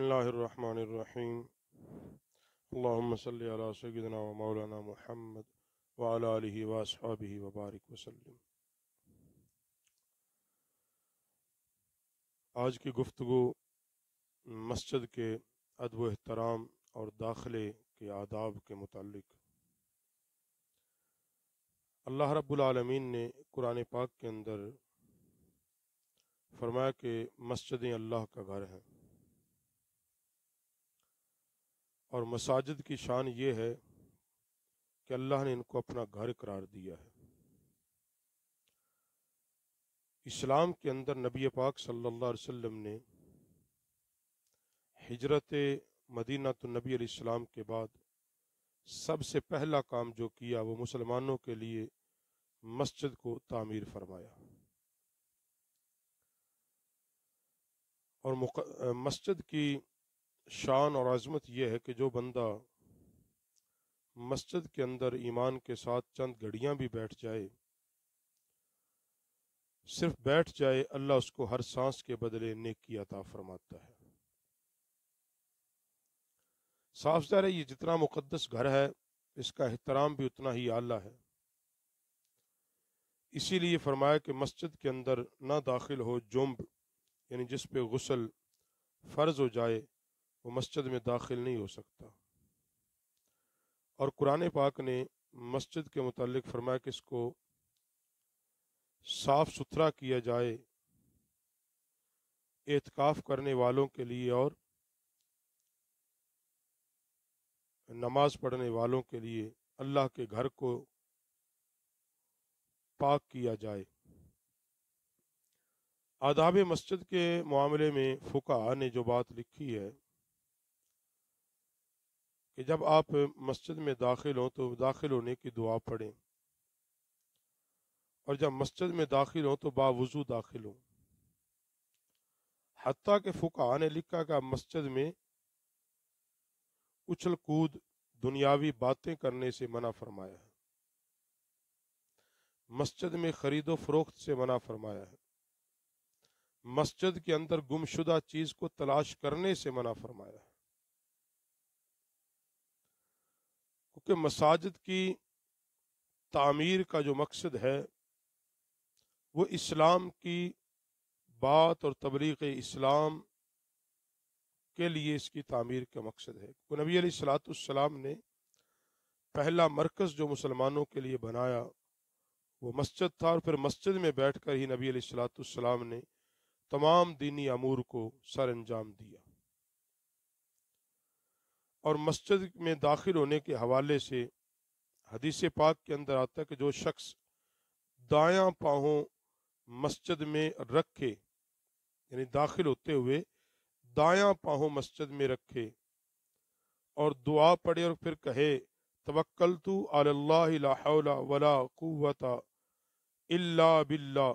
बसमीम मौलाना महमद वाली वबारक वसलम आज की गुफ्तु मस्जिद के अदब एहतराम और दाखिले के आदाब के मतलब अल्लाह रब्लमीन ने कुरान पाक के अंदर फरमाया कि मस्जिदें अल्लाह का घर हैं और मसाजिद की शान ये है कि अल्लाह ने इनको अपना घर करार दिया है इस्लाम के अंदर नबी पाक सल्लल्लाहु अलैहि वसल्लम ने हिजरत मदीना तो नबी अलैहिस्सलाम के बाद सबसे पहला काम जो किया वो मुसलमानों के लिए मस्जिद को तामीर फरमाया और मस्जिद की शान और आज़मत यह है कि जो बंदा मस्जिद के अंदर ईमान के साथ चंद घड़ियां भी बैठ जाए सिर्फ बैठ जाए अल्लाह उसको हर सांस के बदले नेक की अता फरमाता है साफ जहर है ये जितना मुकदस घर है इसका एहतराम भी उतना ही आला है इसीलिए फरमाया कि मस्जिद के अंदर ना दाखिल हो जुम्ब यानी जिस पे गुसल फर्ज हो जाए वो मस्जिद में दाखिल नहीं हो सकता और कुरान पाक ने मस्जिद के मतलब फरमाया कि इसको साफ सुथरा किया जाए एहतिकाफ करने वालों के लिए और नमाज पढ़ने वालों के लिए अल्लाह के घर को पाक किया जाए आदाब मस्जिद के मामले में फ़ुका ने जो बात लिखी है कि जब आप मस्जिद में दाखिल हों तो दाखिल होने की दुआ पढ़ें और जब मस्जिद में दाखिल हों तो बावजू दाखिल हों हती के फुका ने लिखा का मस्जिद में उछल कूद दुनियावी बातें करने से मना फरमाया है मस्जिद में खरीदो फरोख्त से मना फरमाया है मस्जिद के अंदर गुमशुदा चीज को तलाश करने से मना फरमाया है कि मसाजिद की तामीर का जो मकसद है वो इस्लाम की बात और तबलीग इस्लाम के लिए इसकी तामीर का मकसद है तो नबी सलाम ने पहला मरकज़ जो मुसलमानों के लिए बनाया वो मस्जिद था और फिर मस्जिद में बैठ कर ही नबी सलाम ने तमाम दीनी अमूर को सर अंजाम दिया और मस्जिद में दाखिल होने के हवाले से हदीस पाक के अंदर आता है कि जो शख्स दाया पाहों मस्जिद में रखे यानी दाखिल होते हुए दाया पाहों मस्जिद में रखे और दुआ पढ़े और फिर कहे तवक्ल तो अल्लाता वला बिल्ला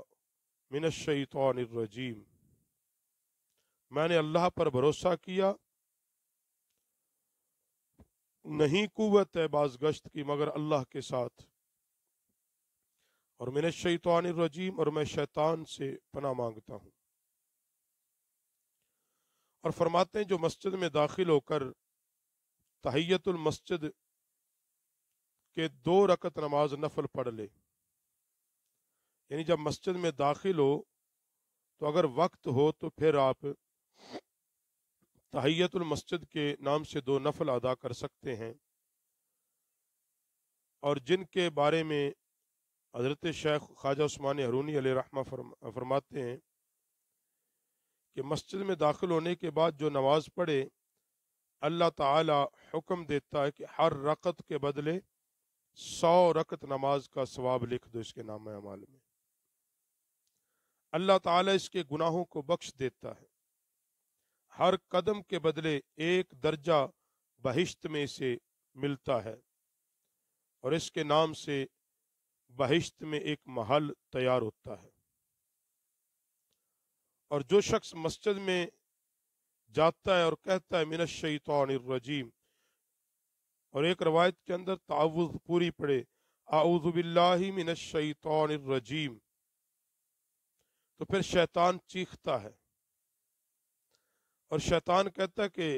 मैंने अल्लाह पर भरोसा किया नहीं कुत है बाज गश्त की मगर अल्लाह के साथ और मैंने शैतान रजीम और मैं शैतान से पना मांगता हूं और फरमाते हैं जो मस्जिद में दाखिल होकर तहैतुल मस्जिद के दो रकत नमाज नफल पढ़ ले यानी जब मस्जिद में दाखिल हो तो अगर वक्त हो तो फिर आप तहैतुल मस्जिद के नाम से दो नफल अदा कर सकते हैं और जिनके बारे में हज़रत शेख ख्वाजा उस्मान हरूनी रहमा फरमाते हैं कि मस्जिद में दाखिल होने के बाद जो नमाज पढ़े अल्लाह ताला हुक्म देता है कि हर रकत के बदले सौ रकत नमाज का सवाब लिख दो इसके नाम अमाल में अल्लाह ताला इसके गुनाहों को बख्श देता है हर कदम के बदले एक दर्जा बहिश्त में से मिलता है और इसके नाम से बहिश्त में एक महल तैयार होता है और जो शख्स मस्जिद में जाता है और कहता है मिनत शैतानरजीम और एक रवायत के अंदर ताउज़ पूरी पड़े आउज़बिल्लाही मिनत तो फिर शैतान चीखता है और शैतान कहता कि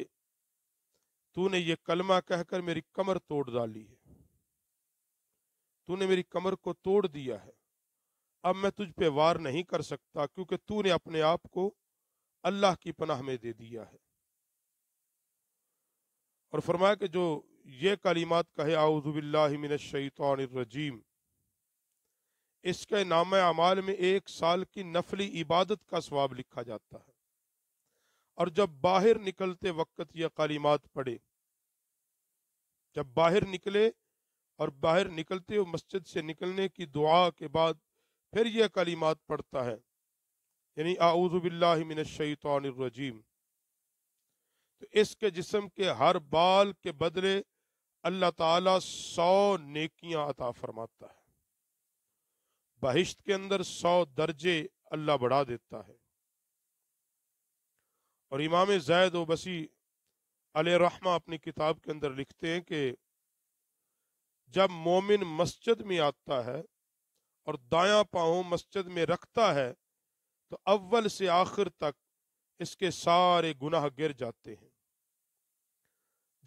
तूने ये कलमा कहकर मेरी कमर तोड़ डाली है तूने मेरी कमर को तोड़ दिया है अब मैं तुझ पे वार नहीं कर सकता क्योंकि तूने अपने आप को अल्लाह की पनाह में दे दिया है और फरमाया कि जो ये कलीमात कहे आउज़बिल्लामिनशैतरजीम इसके नाम अमाल में एक साल की नफली इबादत का स्वाब लिखा जाता है और जब बाहर निकलते वक्त यह कालीमात पढ़े जब बाहर निकले और बाहर निकलते हुए मस्जिद से निकलने की दुआ के बाद फिर यह कालीमात पढ़ता है यानी आऊज़बिल्लाशैतरजीम तो इसके जिस्म के हर बाल के बदले अल्लाह ताला सौ नेकियां अता फरमाता है बहिश्त के अंदर सौ दर्जे अल्लाह बढ़ा देता है और इमाम जैद व बसी अपनी किताब के अंदर लिखते हैं कि जब मोमिन मस्जिद में आता है और दाया पाँव मस्जिद में रखता है तो अव्वल से आखिर तक इसके सारे गुनाह गिर जाते हैं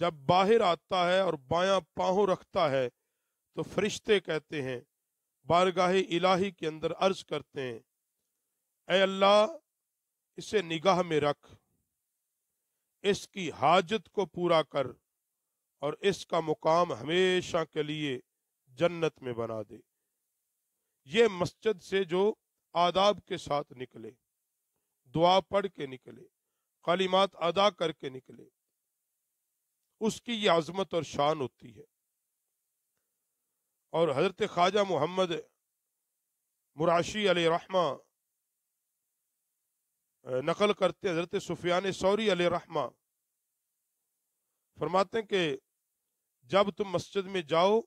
जब बाहर आता है और बाया पाँव रखता है तो फरिश्ते कहते हैं बारगाह इलाही के अंदर अर्ज करते हैं अल्लाह इसे निगाह में रख इसकी हाजत को पूरा कर और इसका मुकाम हमेशा के लिए जन्नत में बना दे ये मस्जिद से जो आदाब के साथ निकले दुआ पढ़ के निकले कलीमात अदा करके निकले उसकी ये आजमत और शान होती है और हजरत ख्वाजा मोहम्मद मुराशी अली रहमा नकल करते हजरत सुफियान सौरी अल रहमा फरमाते हैं कि जब तुम मस्जिद में जाओ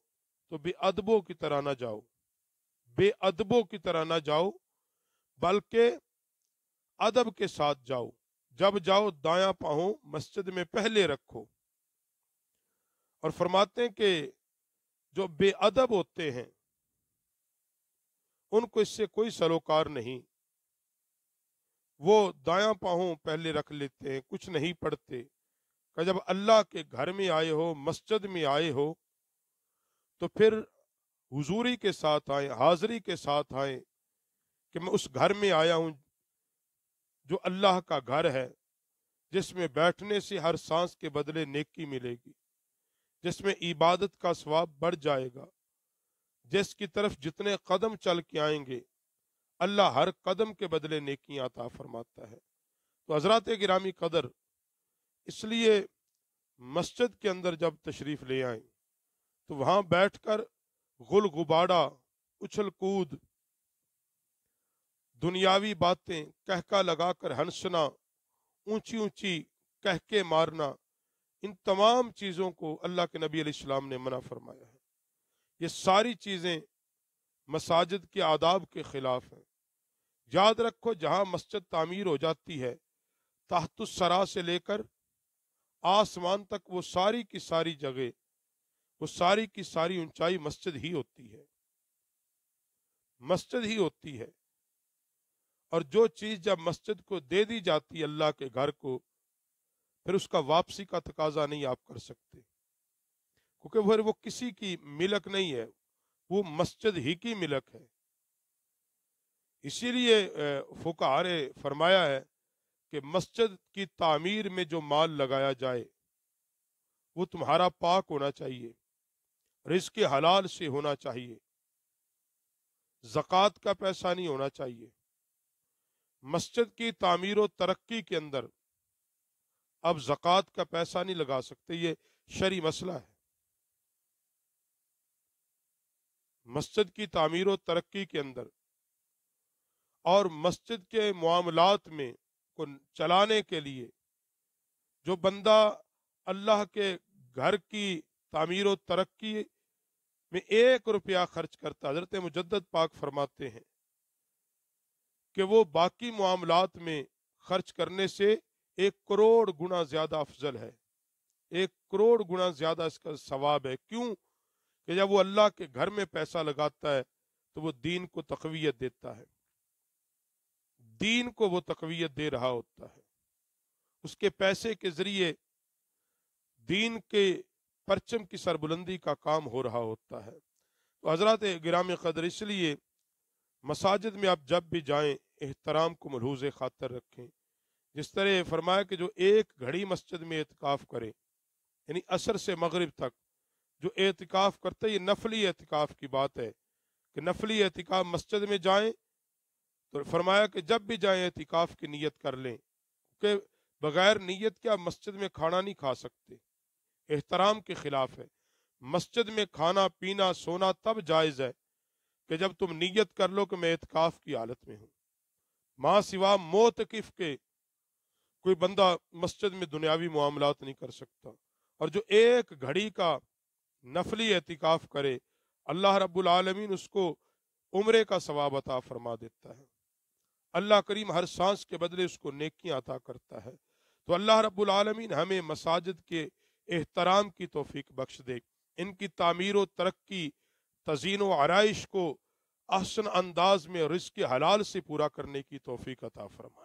तो बेअदबों की तरह ना जाओ बेअदबों की तरह ना जाओ बल्कि अदब के साथ जाओ जब जाओ दाया पाओ मस्जिद में पहले रखो और फरमाते हैं कि जो बेअदब होते हैं उनको इससे कोई सरोकार नहीं वो दाया पाहों पहले रख लेते हैं कुछ नहीं पढ़ते जब अल्लाह के घर में आए हो मस्जिद में आए हो तो फिर हुजूरी के साथ आए हाजरी के साथ आए कि मैं उस घर में आया हूँ जो अल्लाह का घर है जिसमें बैठने से हर सांस के बदले नेकी मिलेगी जिसमें इबादत का स्वाब बढ़ जाएगा जिसकी तरफ जितने कदम चल के आएंगे अल्लाह हर कदम के बदले नेकियां अता फरमाता है तो हजरत गिरामी कदर इसलिए मस्जिद के अंदर जब तशरीफ ले आए तो वहां बैठकर गुल गुबाड़ा उछल कूद दुनियावी बातें कहका लगाकर हंसना ऊंची ऊंची कहके मारना इन तमाम चीज़ों को अल्लाह के नबी सलाम ने मना फरमाया है ये सारी चीज़ें मसाजिद के आदाब के खिलाफ है याद रखो जहां मस्जिद तामीर हो जाती है ताहतुसरा से लेकर आसमान तक वो सारी की सारी जगह वो सारी की सारी ऊंचाई मस्जिद ही होती है मस्जिद ही होती है और जो चीज जब मस्जिद को दे दी जाती है अल्लाह के घर को फिर उसका वापसी का तकाजा नहीं आप कर सकते क्योंकि फिर वो किसी की मिलक नहीं है वो मस्जिद ही की मिलक है इसीलिए फुकार फरमाया है कि मस्जिद की तामीर में जो माल लगाया जाए वो तुम्हारा पाक होना चाहिए रिस्क हलाल से होना चाहिए जक़ात का पैसा नहीं होना चाहिए मस्जिद की तामीर और तरक्की के अंदर अब जक़ात का पैसा नहीं लगा सकते ये शरी मसला है मस्जिद की तमीर व तरक्की के अंदर और मस्जिद के मामलात में को चलाने के लिए जो बंदा अल्लाह के घर की तमीर तरक्की में एक रुपया खर्च करता हजरत मुजद्दद पाक फरमाते हैं कि वो बाकी मामलात में खर्च करने से एक करोड़ गुना ज्यादा अफजल है एक करोड़ गुना ज्यादा इसका सवाब है क्यों कि जब वो अल्लाह के घर में पैसा लगाता है तो वो दीन को तकवीत देता है दीन को वो तकवीत दे रहा होता है उसके पैसे के जरिए दीन के परचम की सरबुलंदी का काम हो रहा होता है तो हजरत ग्राम कदर इसलिए मसाजिद में आप जब भी जाएं एहतराम को मलहूज खातर रखें जिस तरह फरमाया कि जो एक घड़ी मस्जिद में इतकाफ़ करे यानी असर से मगरब तक जो एहतिकाफ करते ये नफली एहतिकाफ की बात है कि नफली एहतिकाफ मस्जिद में जाएं तो फरमाया कि जब भी जाएं एहतिकाफ की नीयत कर लें क्योंकि बगैर नीयत के आप मस्जिद में खाना नहीं खा सकते एहतराम के खिलाफ है मस्जिद में खाना पीना सोना तब जायज़ है कि जब तुम नीयत कर लो कि मैं एहतिकाफ की हालत में हूँ माँ सिवा मोतकफ के कोई बंदा मस्जिद में दुनियावी मामला नहीं कर सकता और जो एक घड़ी का नफली एहतिकाफ करे अल्लाह रब्बुल आलमीन उसको उम्र का सवाब अता फरमा देता है अल्लाह करीम हर सांस के बदले उसको नेकियां अता करता है तो अल्लाह रब्बुल आलमीन हमें मसाजिद के एहतराम की तोफ़ी बख्श दे इनकी तामीर व तरक्की तजीन व आरइश को आसन अंदाज में रिस्क हलाल से पूरा करने की तोफ़ी अता फरमाए